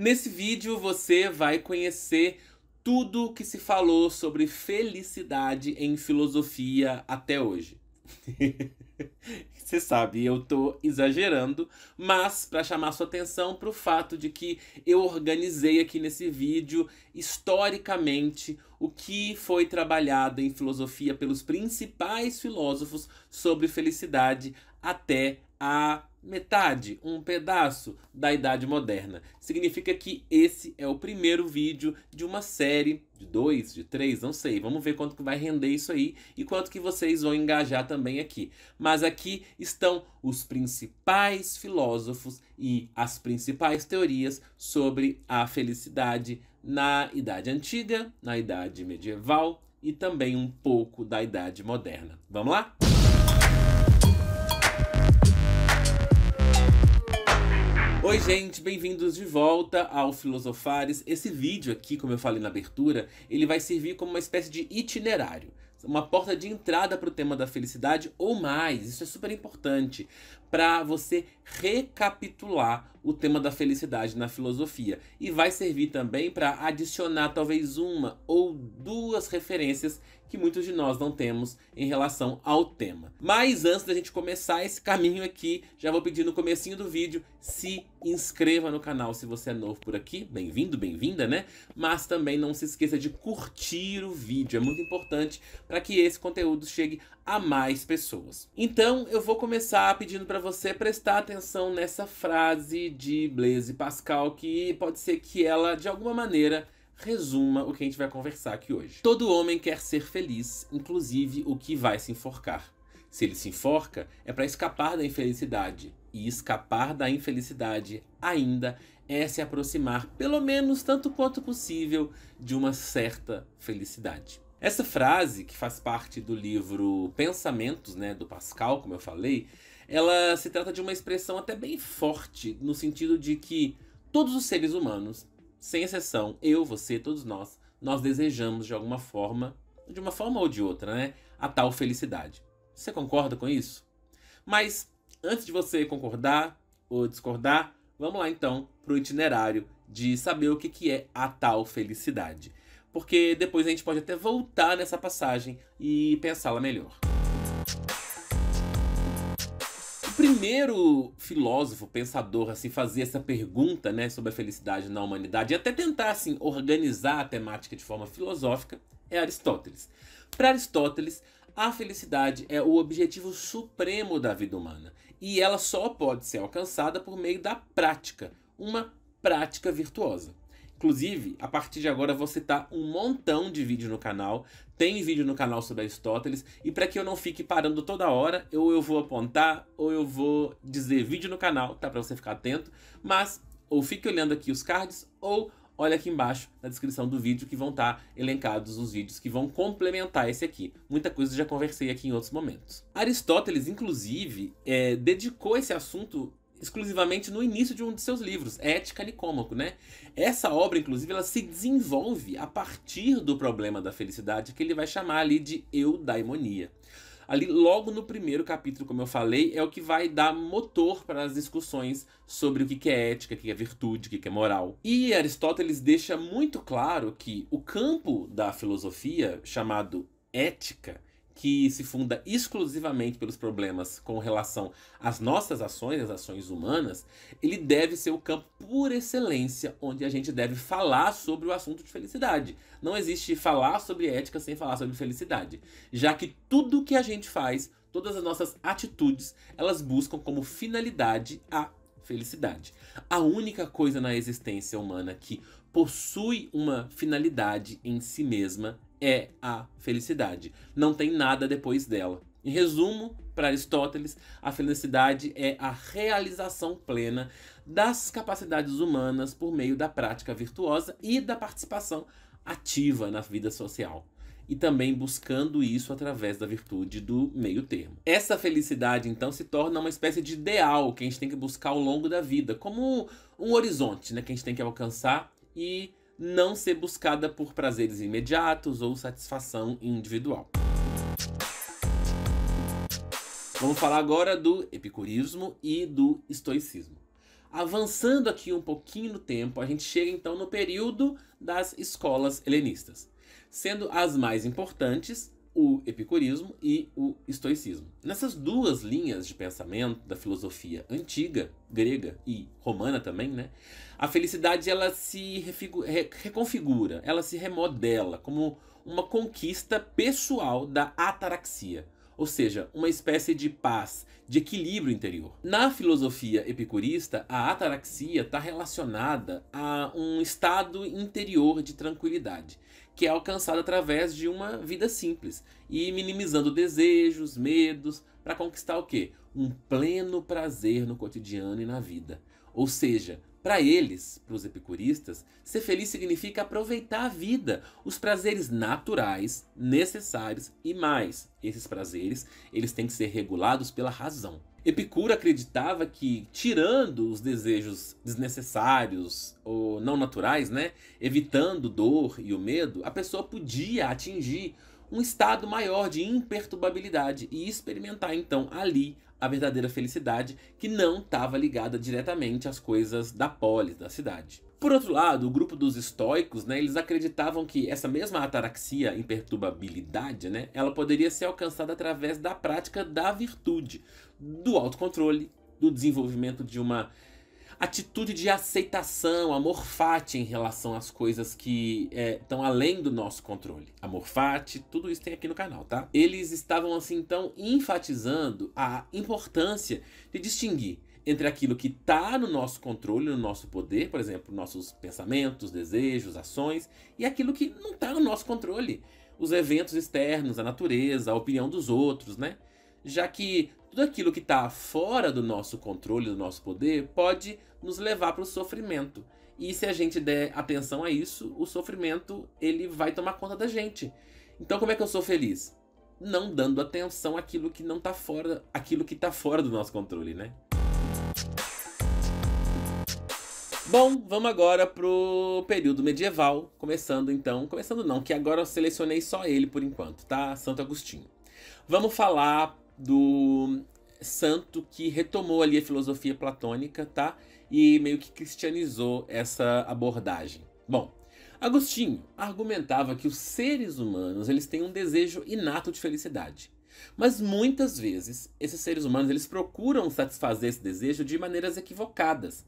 Nesse vídeo você vai conhecer tudo o que se falou sobre felicidade em filosofia até hoje. você sabe, eu tô exagerando, mas para chamar sua atenção para o fato de que eu organizei aqui nesse vídeo historicamente o que foi trabalhado em filosofia pelos principais filósofos sobre felicidade até a metade, um pedaço da Idade Moderna. Significa que esse é o primeiro vídeo de uma série de dois, de três, não sei. Vamos ver quanto que vai render isso aí e quanto que vocês vão engajar também aqui. Mas aqui estão os principais filósofos e as principais teorias sobre a felicidade na Idade Antiga, na Idade Medieval e também um pouco da Idade Moderna. Vamos lá? Oi, gente, bem-vindos de volta ao Filosofares. Esse vídeo aqui, como eu falei na abertura, ele vai servir como uma espécie de itinerário, uma porta de entrada para o tema da felicidade ou mais. Isso é super importante para você recapitular o tema da felicidade na filosofia e vai servir também para adicionar talvez uma ou duas referências que muitos de nós não temos em relação ao tema. Mas antes da gente começar esse caminho aqui, já vou pedir no comecinho do vídeo, se inscreva no canal se você é novo por aqui, bem-vindo, bem-vinda, né? Mas também não se esqueça de curtir o vídeo, é muito importante para que esse conteúdo chegue a mais pessoas. Então, eu vou começar pedindo para você prestar atenção nessa frase de Blaise Pascal que pode ser que ela de alguma maneira resuma o que a gente vai conversar aqui hoje. Todo homem quer ser feliz, inclusive o que vai se enforcar. Se ele se enforca, é para escapar da infelicidade. E escapar da infelicidade ainda é se aproximar, pelo menos tanto quanto possível, de uma certa felicidade. Essa frase, que faz parte do livro Pensamentos, né, do Pascal, como eu falei, ela se trata de uma expressão até bem forte, no sentido de que todos os seres humanos sem exceção, eu, você, todos nós, nós desejamos de alguma forma, de uma forma ou de outra, né, a tal felicidade. Você concorda com isso? Mas antes de você concordar ou discordar, vamos lá então para o itinerário de saber o que, que é a tal felicidade. Porque depois a gente pode até voltar nessa passagem e pensá-la melhor. primeiro filósofo, pensador a assim, se fazer essa pergunta né, sobre a felicidade na humanidade e até tentar assim, organizar a temática de forma filosófica é Aristóteles. Para Aristóteles, a felicidade é o objetivo supremo da vida humana e ela só pode ser alcançada por meio da prática, uma prática virtuosa. Inclusive, a partir de agora vou citar um montão de vídeo no canal. Tem vídeo no canal sobre Aristóteles. E para que eu não fique parando toda hora, ou eu vou apontar, ou eu vou dizer vídeo no canal, tá? Para você ficar atento. Mas, ou fique olhando aqui os cards, ou olha aqui embaixo na descrição do vídeo que vão estar tá elencados os vídeos que vão complementar esse aqui. Muita coisa já conversei aqui em outros momentos. Aristóteles, inclusive, é, dedicou esse assunto exclusivamente no início de um de seus livros, Ética Nicômaco, né? Essa obra, inclusive, ela se desenvolve a partir do problema da felicidade, que ele vai chamar ali de eudaimonia. Ali, logo no primeiro capítulo, como eu falei, é o que vai dar motor para as discussões sobre o que é ética, o que é virtude, o que é moral. E Aristóteles deixa muito claro que o campo da filosofia, chamado ética, que se funda exclusivamente pelos problemas com relação às nossas ações, às ações humanas, ele deve ser o campo por excelência onde a gente deve falar sobre o assunto de felicidade. Não existe falar sobre ética sem falar sobre felicidade, já que tudo que a gente faz, todas as nossas atitudes, elas buscam como finalidade a felicidade. A única coisa na existência humana que possui uma finalidade em si mesma é a felicidade. Não tem nada depois dela. Em resumo, para Aristóteles, a felicidade é a realização plena das capacidades humanas por meio da prática virtuosa e da participação ativa na vida social. E também buscando isso através da virtude do meio termo. Essa felicidade, então, se torna uma espécie de ideal que a gente tem que buscar ao longo da vida, como um horizonte né, que a gente tem que alcançar e não ser buscada por prazeres imediatos ou satisfação individual. Vamos falar agora do epicurismo e do estoicismo. Avançando aqui um pouquinho no tempo, a gente chega então no período das escolas helenistas, sendo as mais importantes o epicurismo e o estoicismo. Nessas duas linhas de pensamento da filosofia antiga, grega e romana também, né? A felicidade ela se reconfigura, ela se remodela como uma conquista pessoal da ataraxia, ou seja, uma espécie de paz, de equilíbrio interior. Na filosofia epicurista, a ataraxia está relacionada a um estado interior de tranquilidade que é alcançado através de uma vida simples e minimizando desejos, medos, para conquistar o quê? Um pleno prazer no cotidiano e na vida. Ou seja, para eles, para os epicuristas, ser feliz significa aproveitar a vida, os prazeres naturais, necessários e mais. Esses prazeres, eles têm que ser regulados pela razão. Epicuro acreditava que, tirando os desejos desnecessários ou não naturais, né, evitando dor e o medo, a pessoa podia atingir um estado maior de imperturbabilidade e experimentar então ali a verdadeira felicidade que não estava ligada diretamente às coisas da polis, da cidade. Por outro lado, o grupo dos estoicos, né, eles acreditavam que essa mesma ataraxia, imperturbabilidade, né, ela poderia ser alcançada através da prática da virtude, do autocontrole, do desenvolvimento de uma atitude de aceitação, amor fati em relação às coisas que estão é, além do nosso controle. Amor fati, tudo isso tem aqui no canal, tá? Eles estavam assim então enfatizando a importância de distinguir entre aquilo que está no nosso controle, no nosso poder, por exemplo, nossos pensamentos, desejos, ações, e aquilo que não está no nosso controle, os eventos externos, a natureza, a opinião dos outros, né? Já que tudo aquilo que está fora do nosso controle, do nosso poder, pode nos levar para o sofrimento. E se a gente der atenção a isso, o sofrimento ele vai tomar conta da gente. Então como é que eu sou feliz? Não dando atenção àquilo que não tá fora, aquilo que tá fora do nosso controle, né? Bom, vamos agora pro período medieval, começando então, começando não, que agora eu selecionei só ele por enquanto, tá? Santo Agostinho. Vamos falar do santo que retomou ali a filosofia platônica, tá? E meio que cristianizou essa abordagem. Bom, Agostinho argumentava que os seres humanos, eles têm um desejo inato de felicidade. Mas muitas vezes, esses seres humanos, eles procuram satisfazer esse desejo de maneiras equivocadas.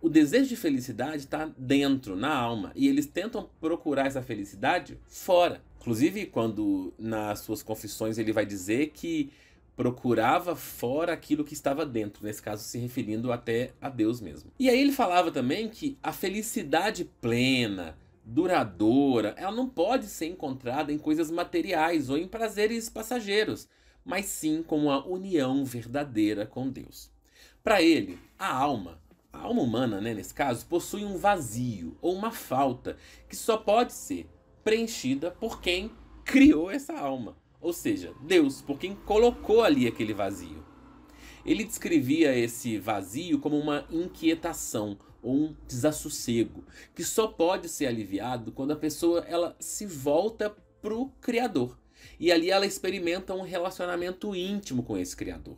O desejo de felicidade está dentro, na alma, e eles tentam procurar essa felicidade fora. Inclusive, quando nas suas confissões ele vai dizer que procurava fora aquilo que estava dentro, nesse caso se referindo até a Deus mesmo. E aí ele falava também que a felicidade plena, duradoura, ela não pode ser encontrada em coisas materiais ou em prazeres passageiros, mas sim como a união verdadeira com Deus. Para ele, a alma, a alma humana, né, nesse caso, possui um vazio ou uma falta que só pode ser preenchida por quem criou essa alma ou seja, Deus, por quem colocou ali aquele vazio. Ele descrevia esse vazio como uma inquietação ou um desassossego, que só pode ser aliviado quando a pessoa ela se volta para o Criador. E ali ela experimenta um relacionamento íntimo com esse Criador.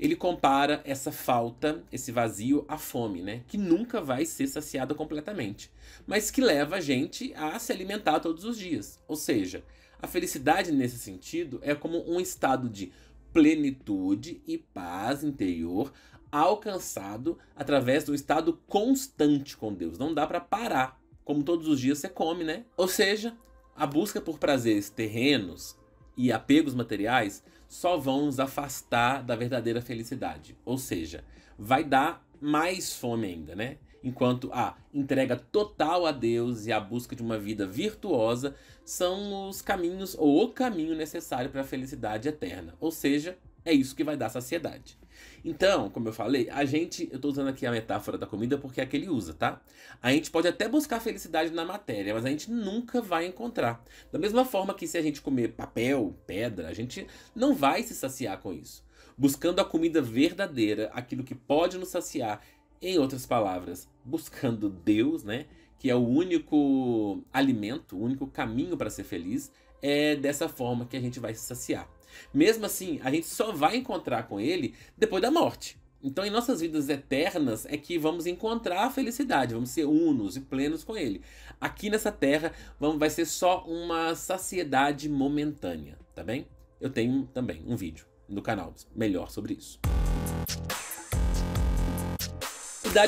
Ele compara essa falta, esse vazio, à fome, né? Que nunca vai ser saciada completamente, mas que leva a gente a se alimentar todos os dias. Ou seja, a felicidade, nesse sentido, é como um estado de plenitude e paz interior alcançado através do estado constante com Deus. Não dá para parar, como todos os dias você come, né? Ou seja, a busca por prazeres terrenos e apegos materiais só vão nos afastar da verdadeira felicidade. Ou seja, vai dar mais fome ainda, né? enquanto a entrega total a Deus e a busca de uma vida virtuosa são os caminhos ou o caminho necessário para a felicidade eterna. Ou seja, é isso que vai dar saciedade. Então, como eu falei, a gente, eu estou usando aqui a metáfora da comida porque é a que ele usa, tá? A gente pode até buscar felicidade na matéria, mas a gente nunca vai encontrar. Da mesma forma que se a gente comer papel, pedra, a gente não vai se saciar com isso. Buscando a comida verdadeira, aquilo que pode nos saciar, em outras palavras, buscando Deus, né, que é o único alimento, o único caminho para ser feliz, é dessa forma que a gente vai se saciar. Mesmo assim, a gente só vai encontrar com ele depois da morte. Então, em nossas vidas eternas é que vamos encontrar a felicidade, vamos ser unos e plenos com Ele. Aqui nessa terra vamos, vai ser só uma saciedade momentânea, tá bem? Eu tenho também um vídeo no canal melhor sobre isso.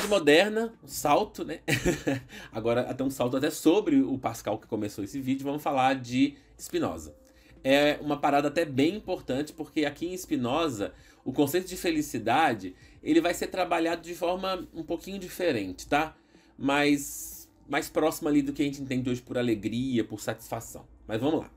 Moderna, um salto, né? Agora, até um salto até sobre o Pascal que começou esse vídeo, vamos falar de Spinoza. É uma parada até bem importante, porque aqui em Spinoza, o conceito de felicidade, ele vai ser trabalhado de forma um pouquinho diferente, tá? Mas mais próxima ali do que a gente entende hoje por alegria, por satisfação. Mas vamos lá.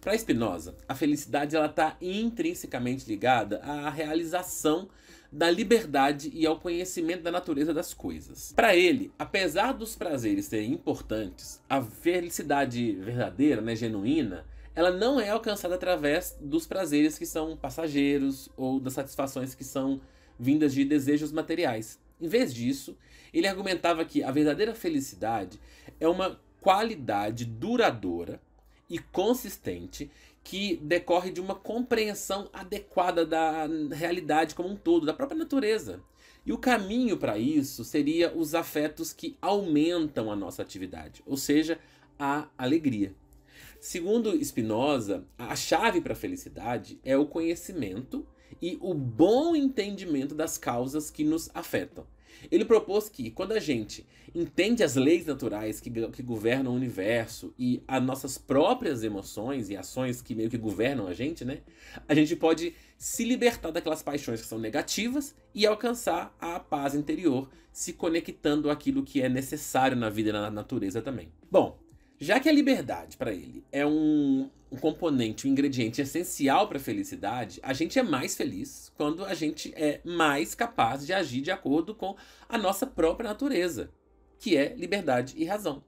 Para Spinoza, a felicidade ela está intrinsecamente ligada à realização da liberdade e ao conhecimento da natureza das coisas. Para ele, apesar dos prazeres serem importantes, a felicidade verdadeira, né, genuína, ela não é alcançada através dos prazeres que são passageiros ou das satisfações que são vindas de desejos materiais. Em vez disso, ele argumentava que a verdadeira felicidade é uma qualidade duradoura e consistente que decorre de uma compreensão adequada da realidade como um todo, da própria natureza. E o caminho para isso seria os afetos que aumentam a nossa atividade, ou seja, a alegria. Segundo Spinoza, a chave para a felicidade é o conhecimento e o bom entendimento das causas que nos afetam. Ele propôs que, quando a gente entende as leis naturais que, que governam o universo e as nossas próprias emoções e ações que meio que governam a gente, né? A gente pode se libertar daquelas paixões que são negativas e alcançar a paz interior, se conectando àquilo que é necessário na vida e na natureza também. Bom, já que a liberdade, para ele, é um, um, componente, um ingrediente essencial para a felicidade, a gente é mais feliz quando a gente é mais capaz de agir de acordo com a nossa própria natureza, que é liberdade e razão.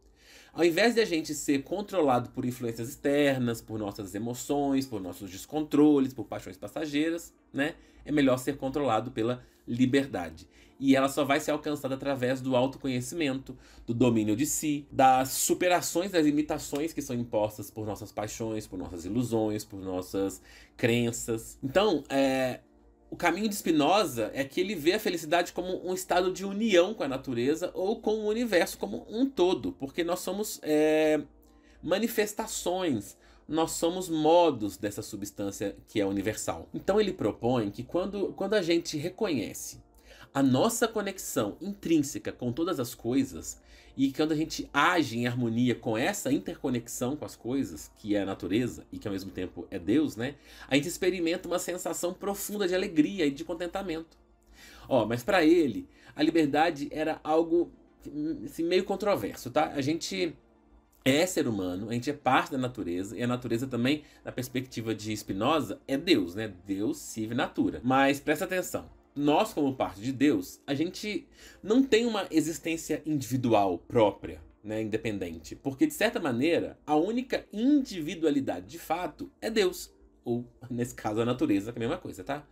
Ao invés de a gente ser controlado por influências externas, por nossas emoções, por nossos descontroles, por paixões passageiras, né? É melhor ser controlado pela liberdade. E ela só vai ser alcançada através do autoconhecimento, do domínio de si, das superações das limitações que são impostas por nossas paixões, por nossas ilusões, por nossas crenças. Então, é, o caminho de Spinoza é que ele vê a felicidade como um estado de união com a natureza ou com o universo como um todo, porque nós somos é, manifestações, nós somos modos dessa substância que é universal. Então ele propõe que quando, quando a gente reconhece a nossa conexão intrínseca com todas as coisas e quando a gente age em harmonia com essa interconexão com as coisas, que é a natureza e que ao mesmo tempo é Deus, né? A gente experimenta uma sensação profunda de alegria e de contentamento. Ó, mas para ele, a liberdade era algo assim, meio controverso, tá? A gente é ser humano, a gente é parte da natureza, e a natureza também, na perspectiva de Spinoza, é Deus, né? Deus sive natura. Mas presta atenção, nós, como parte de Deus, a gente não tem uma existência individual própria, né, independente. Porque, de certa maneira, a única individualidade de fato é Deus. Ou, nesse caso, a natureza, que é a mesma coisa, tá?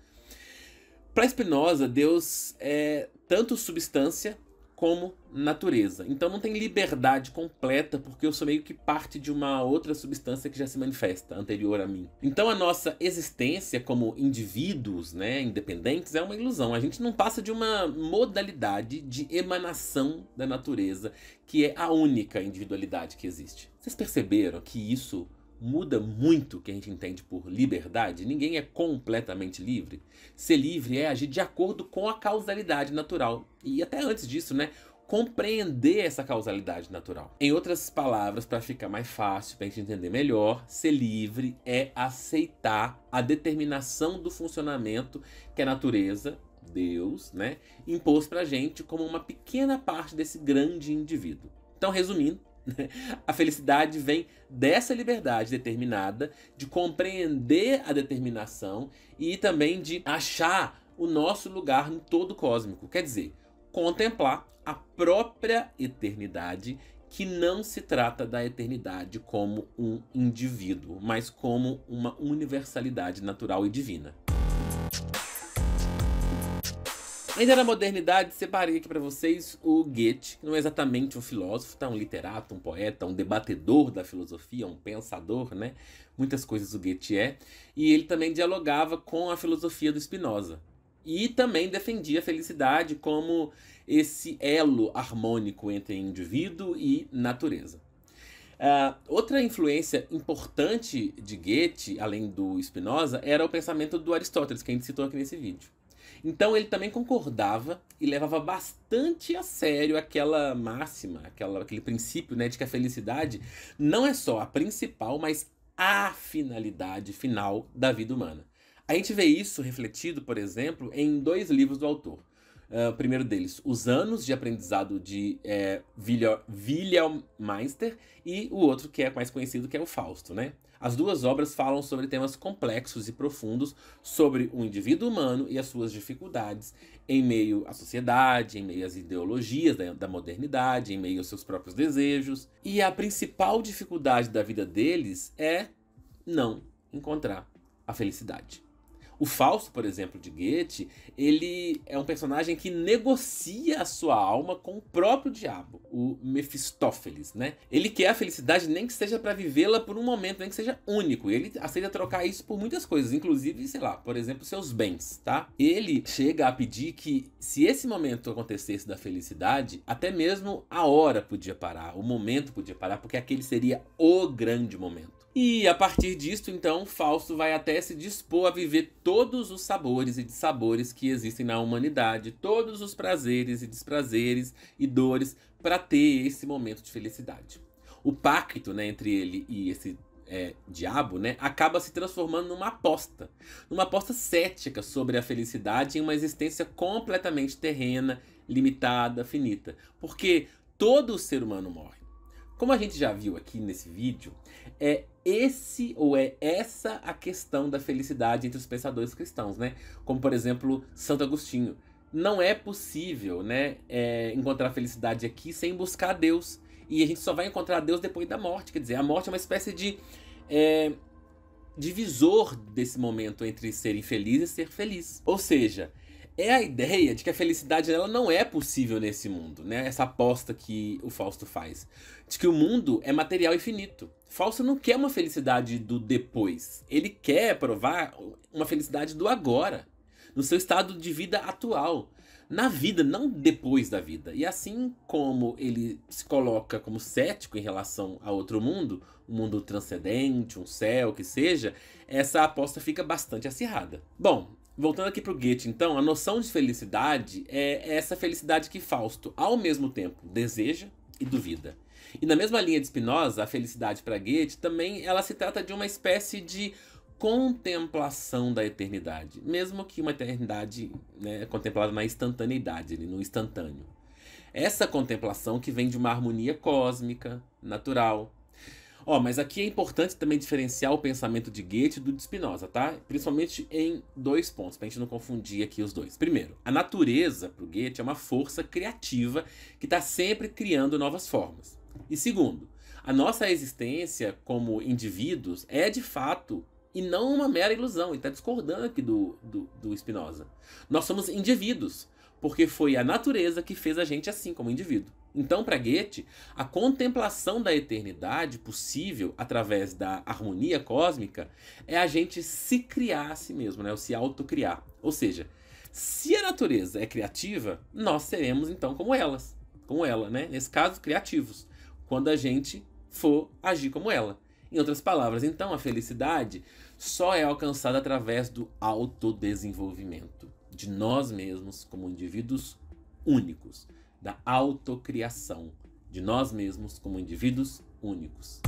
Para Spinoza, Deus é tanto substância como natureza. Então não tem liberdade completa, porque eu sou meio que parte de uma outra substância que já se manifesta anterior a mim. Então a nossa existência como indivíduos, né, independentes, é uma ilusão. A gente não passa de uma modalidade de emanação da natureza, que é a única individualidade que existe. Vocês perceberam que isso muda muito o que a gente entende por liberdade. Ninguém é completamente livre. Ser livre é agir de acordo com a causalidade natural. E até antes disso, né? Compreender essa causalidade natural. Em outras palavras, para ficar mais fácil, para a gente entender melhor, ser livre é aceitar a determinação do funcionamento que a natureza, Deus, né, impôs para a gente como uma pequena parte desse grande indivíduo. Então, resumindo, A felicidade vem dessa liberdade determinada, de compreender a determinação e também de achar o nosso lugar no todo cósmico. Quer dizer, contemplar a própria eternidade, que não se trata da eternidade como um indivíduo, mas como uma universalidade natural e divina. Ainda na modernidade, separei aqui para vocês o Goethe, que não é exatamente um filósofo, tá? Um literato, um poeta, um debatedor da filosofia, um pensador, né? Muitas coisas o Goethe é. E ele também dialogava com a filosofia do Spinoza. E também defendia a felicidade como esse elo harmônico entre indivíduo e natureza. Uh, outra influência importante de Goethe, além do Spinoza, era o pensamento do Aristóteles, que a gente citou aqui nesse vídeo. Então ele também concordava e levava bastante a sério aquela máxima, aquela, aquele princípio né, de que a felicidade não é só a principal, mas a finalidade final da vida humana. A gente vê isso refletido, por exemplo, em dois livros do autor. Uh, o primeiro deles, Os Anos de Aprendizado de é, eh, Wilhelm Meister, e o outro que é mais conhecido, que é o Fausto, né? As duas obras falam sobre temas complexos e profundos sobre o indivíduo humano e as suas dificuldades em meio à sociedade, em meio às ideologias da, da modernidade, em meio aos seus próprios desejos. E a principal dificuldade da vida deles é não encontrar a felicidade. O Fausto, por exemplo, de Goethe, ele é um personagem que negocia a sua alma com o próprio diabo, o Mefistófeles, né? Ele quer a felicidade nem que seja para vivê-la por um momento, nem que seja único. Ele aceita trocar isso por muitas coisas, inclusive, sei lá, por exemplo, seus bens, tá? Ele chega a pedir que se esse momento acontecesse da felicidade, até mesmo a hora podia parar, o momento podia parar, porque aquele seria o grande momento. E a partir disto, então, Fausto vai até se dispor a viver todos os sabores e dissabores que existem na humanidade, todos os prazeres e desprazeres e dores para ter esse momento de felicidade. O pacto né, entre ele e esse é, diabo, né, acaba se transformando numa aposta, numa aposta cética sobre a felicidade em uma existência completamente terrena, limitada, finita. Porque todo ser humano morre. Como a gente já viu aqui nesse vídeo, é esse ou é essa a questão da felicidade entre os pensadores cristãos, né? Como por exemplo Santo Agostinho. Não é possível, né, é, encontrar felicidade aqui sem buscar Deus. E a gente só vai encontrar Deus depois da morte. Quer dizer, a morte é uma espécie de é, divisor desse momento entre ser infeliz e ser feliz. Ou seja, é a ideia de que a felicidade ela não é possível nesse mundo, né? Essa aposta que o Fausto faz, de que o mundo é material e finito. Fausto não quer uma felicidade do depois, ele quer provar uma felicidade do agora, no seu estado de vida atual, na vida, não depois da vida. E assim como ele se coloca como cético em relação a outro mundo, um mundo transcendente, um céu, que seja, essa aposta fica bastante acirrada. Bom, Voltando aqui para o Goethe, então, a noção de felicidade é, é essa felicidade que Fausto, ao mesmo tempo, deseja e duvida. E na mesma linha de Spinoza, a felicidade para Goethe também ela se trata de uma espécie de contemplação da eternidade, mesmo que uma eternidade né, é contemplada na instantaneidade, no instantâneo. Essa contemplação que vem de uma harmonia cósmica, natural, Ó, mas aqui é importante também diferenciar o pensamento de Goethe do de Spinoza, tá? Principalmente em dois pontos, pra gente não confundir aqui os dois. Primeiro, a natureza para o Goethe é uma força criativa que está sempre criando novas formas. E segundo, a nossa existência como indivíduos é de fato e não uma mera ilusão. E está discordando aqui do, do, do Spinoza. Nós somos indivíduos, porque foi a natureza que fez a gente assim como indivíduo. Então, para Goethe, a contemplação da eternidade possível através da harmonia cósmica é a gente se criar a si mesmo, né? ou se autocriar. Ou seja, se a natureza é criativa, nós seremos então como elas, como ela, né? Nesse caso, criativos, quando a gente for agir como ela. Em outras palavras, então, a felicidade só é alcançada através do autodesenvolvimento de nós mesmos como indivíduos únicos da autocriação de nós mesmos como indivíduos únicos.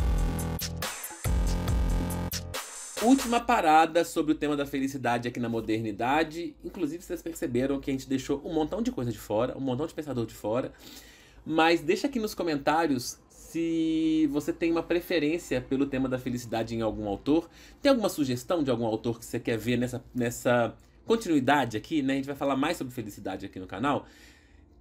Última parada sobre o tema da felicidade aqui na modernidade. Inclusive, vocês perceberam que a gente deixou um montão de coisa de fora, um montão de pensador de fora. Mas deixa aqui nos comentários se você tem uma preferência pelo tema da felicidade em algum autor. Tem alguma sugestão de algum autor que você quer ver nessa, nessa continuidade aqui, né? A gente vai falar mais sobre felicidade aqui no canal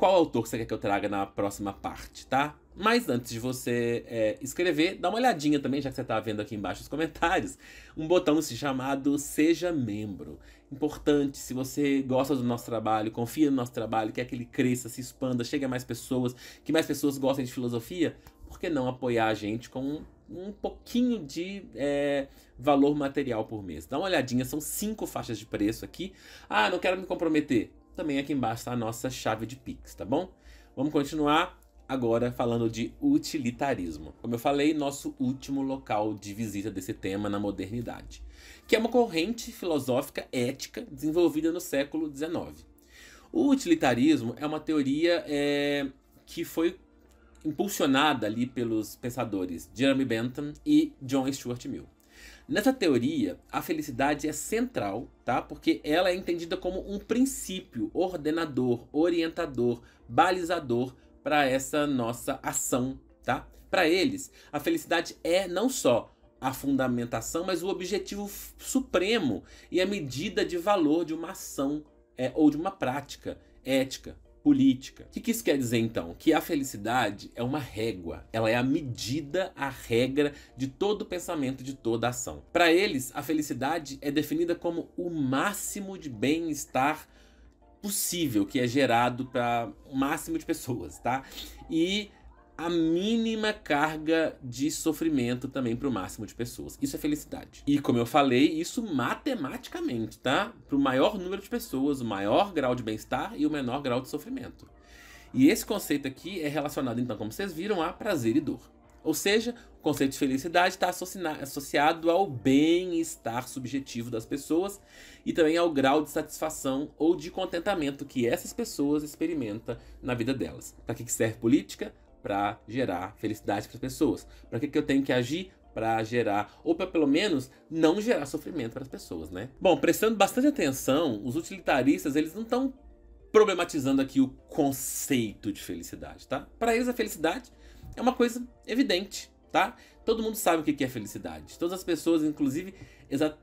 qual autor você quer que eu traga na próxima parte, tá? Mas antes de você é, escrever, dá uma olhadinha também, já que você está vendo aqui embaixo os comentários, um botão chamado Seja Membro. Importante, se você gosta do nosso trabalho, confia no nosso trabalho, quer que ele cresça, se expanda, chegue a mais pessoas, que mais pessoas gostem de filosofia, por que não apoiar a gente com um, um pouquinho de é, valor material por mês? Dá uma olhadinha, são cinco faixas de preço aqui. Ah, não quero me comprometer também aqui embaixo está a nossa chave de Pix, tá bom? Vamos continuar agora falando de utilitarismo. Como eu falei, nosso último local de visita desse tema na modernidade, que é uma corrente filosófica ética desenvolvida no século XIX. O utilitarismo é uma teoria é, que foi impulsionada ali pelos pensadores Jeremy Bentham e John Stuart Mill. Nessa teoria, a felicidade é central, tá? Porque ela é entendida como um princípio ordenador, orientador, balizador para essa nossa ação, tá? Para eles, a felicidade é não só a fundamentação, mas o objetivo supremo e a medida de valor de uma ação é, ou de uma prática ética, política. O que isso quer dizer então? Que a felicidade é uma régua, ela é a medida, a regra de todo pensamento, de toda ação. Para eles, a felicidade é definida como o máximo de bem-estar possível que é gerado para o máximo de pessoas, tá? E a mínima carga de sofrimento também para o máximo de pessoas. Isso é felicidade. E como eu falei, isso matematicamente, tá? Para o maior número de pessoas, o maior grau de bem-estar e o menor grau de sofrimento. E esse conceito aqui é relacionado, então, como vocês viram, a prazer e dor. Ou seja, o conceito de felicidade está associado ao bem-estar subjetivo das pessoas e também ao grau de satisfação ou de contentamento que essas pessoas experimentam na vida delas. Para que serve política? para gerar felicidade para as pessoas. Para que, que eu tenho que agir? Para gerar, ou para pelo menos não gerar sofrimento para as pessoas, né? Bom, prestando bastante atenção, os utilitaristas eles não estão problematizando aqui o conceito de felicidade, tá? Para eles a felicidade é uma coisa evidente, tá? Todo mundo sabe o que é felicidade. Todas as pessoas, inclusive,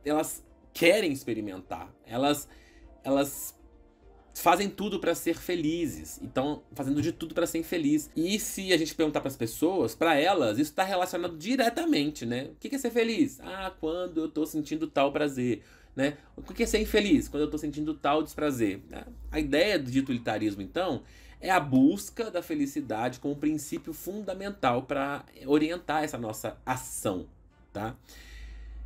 elas querem experimentar. Elas elas fazem tudo para ser felizes, então fazendo de tudo para ser infeliz. E se a gente perguntar para as pessoas, para elas, isso está relacionado diretamente, né? O que é ser feliz? Ah, quando eu estou sentindo tal prazer, né? O que é ser infeliz? Quando eu estou sentindo tal desprazer. Ah, a ideia do utilitarismo, então, é a busca da felicidade como princípio fundamental para orientar essa nossa ação, tá?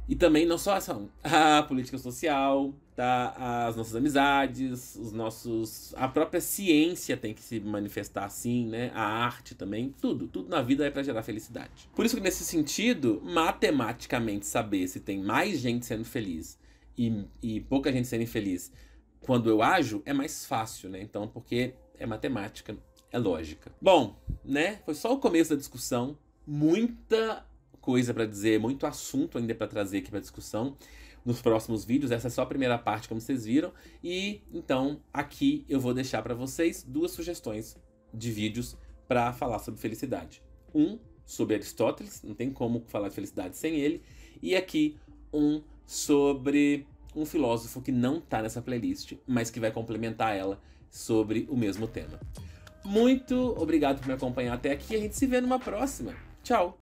E também não só a ação, a ah, política social, tá? As nossas amizades, os nossos. A própria ciência tem que se manifestar assim, né? A arte também, tudo. Tudo na vida é para gerar felicidade. Por isso que, nesse sentido, matematicamente saber se tem mais gente sendo feliz e, e pouca gente sendo infeliz quando eu ajo é mais fácil, né? Então, porque é matemática, é lógica. Bom, né? Foi só o começo da discussão. Muita coisa para dizer, muito assunto ainda para trazer aqui para discussão nos próximos vídeos. Essa é só a primeira parte, como vocês viram. E então aqui eu vou deixar para vocês duas sugestões de vídeos para falar sobre felicidade. Um sobre Aristóteles, não tem como falar de felicidade sem ele. E aqui um sobre um filósofo que não está nessa playlist, mas que vai complementar ela sobre o mesmo tema. Muito obrigado por me acompanhar até aqui. A gente se vê numa próxima. Tchau!